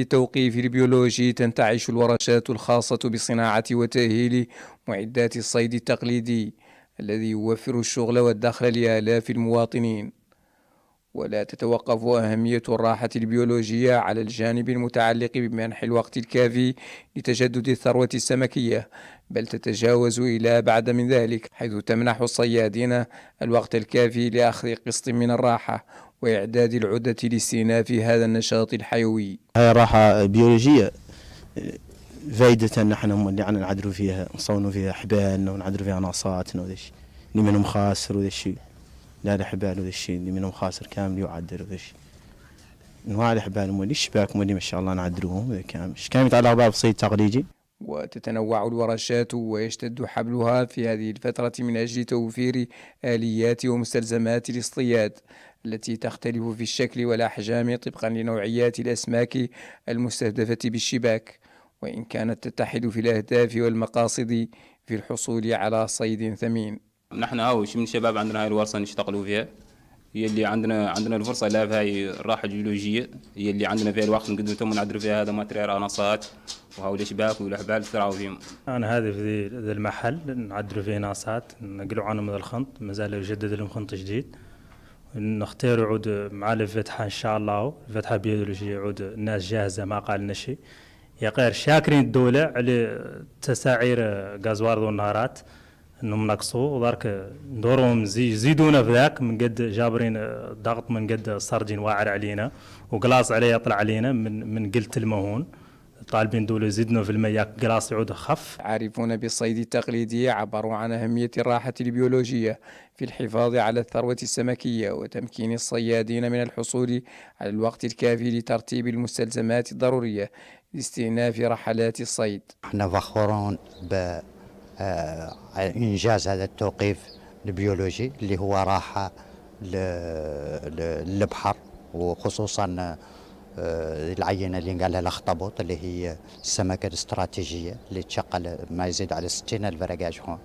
للتوقيف البيولوجي تنتعش الورشات الخاصة بصناعة وتأهيل معدات الصيد التقليدي الذي يوفر الشغل والدخل لآلاف المواطنين ولا تتوقف أهمية الراحة البيولوجية على الجانب المتعلق بمنح الوقت الكافي لتجدد الثروة السمكية بل تتجاوز إلى بعد من ذلك حيث تمنح الصيادين الوقت الكافي لأخذ قسط من الراحة وإعداد العدة لاستئناف هذا النشاط الحيوي هاي راحة بيولوجية فايدة نحن هم اللي عنا نعدلوا فيها نصونوا فيها حبالنا ونعدلوا فيها ناصاتنا وذا الشيء اللي منهم خاسر وذا الشيء لا الحبال وذا الشيء اللي منهم خاسر كامل يعدل وذا الشيء انواع الحبال هم اللي شباك هم اللي ما شاء الله نعدروهم كامل كامل يتعلق بها بالصيد التقليدي وتتنوع الورشات ويشتد حبلها في هذه الفترة من أجل توفير آليات ومستلزمات الاصطياد التي تختلف في الشكل والأحجام طبقا لنوعيات الأسماك المستهدفة بالشباك وإن كانت تتحد في الأهداف والمقاصد في الحصول على صيد ثمين نحن هاوش من الشباب عندنا هاي الورصة نشتغلوا فيها هي اللي عندنا عندنا الفرصة لها في هاي الراحة الجيولوجية هي اللي عندنا فيها الوقت نقدر تم نعدلوا فيها هذا ماتريال ناصات وهاو الأشباك والأحبال تراو فيهم أنا هذا في ذا المحل نعدلوا فيه ناصات نقلوا عنهم من الخنط مازال يجدد لهم خنط جديد نختار عود مع الفتحة إن شاء الله الفتحة بيولوجية عود الناس جاهزة ما قال يا غير شاكرين الدولة على تساعير غازوارد والنهارات انهم نقصوا ودارك ندورهم زي في ذاك من قد جابرين ضغط من قد صارجين واعر علينا وقلاص عليه يطلع علينا من من قلة المهون طالبين دول زدنا في المياه قراص يعود خف عارفون بالصيد التقليدي عبروا عن أهمية الراحة البيولوجية في الحفاظ على الثروة السمكية وتمكين الصيادين من الحصول على الوقت الكافي لترتيب المستلزمات الضرورية لاستئناف رحلات الصيد احنا فخورون بإنجاز آه، هذا التوقيف البيولوجي اللي هو راحة للبحر وخصوصا آه، العينه اللي قالها الاخطبوط اللي هي السمكه الاستراتيجيه اللي تشقل ما يزيد على 60 الف رقاش هون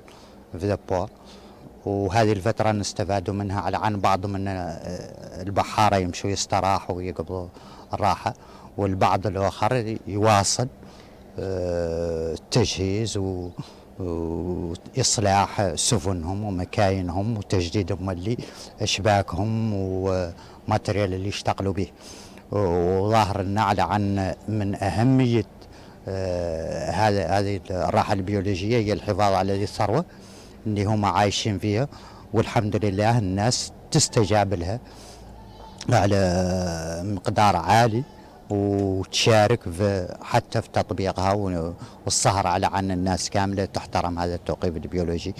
في دبور وهذه الفترة نستفادوا منها على عن بعض من آه، البحارة يمشوا يستراحوا ويقبضوا الراحة والبعض الآخر يواصل التجهيز آه، وإصلاح سفنهم ومكاينهم وتجديدهم اللي أشباكهم وماتريال اللي يشتغلوا به وظاهر النعل عن من أهمية آه، هذا هذه الراحة البيولوجية هي الحفاظ على هذه الثروة اللي هم عايشين فيها والحمد لله الناس تستجاب لها على مقدار عالي وتشارك في حتى في تطبيقها والسهر على عن الناس كاملة تحترم هذا التوقيف البيولوجي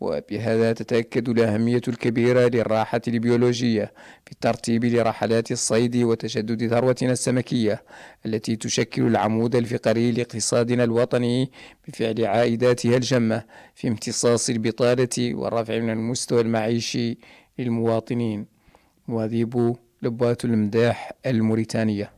وبهذا تتأكد الأهمية الكبيرة للراحة البيولوجية في الترتيب لرحلات الصيد وتشدد ثروتنا السمكية التي تشكل العمود الفقري لاقتصادنا الوطني بفعل عائداتها الجمة في امتصاص البطالة والرفع من المستوى المعيشي للمواطنين وذيب لبات المداح الموريتانيه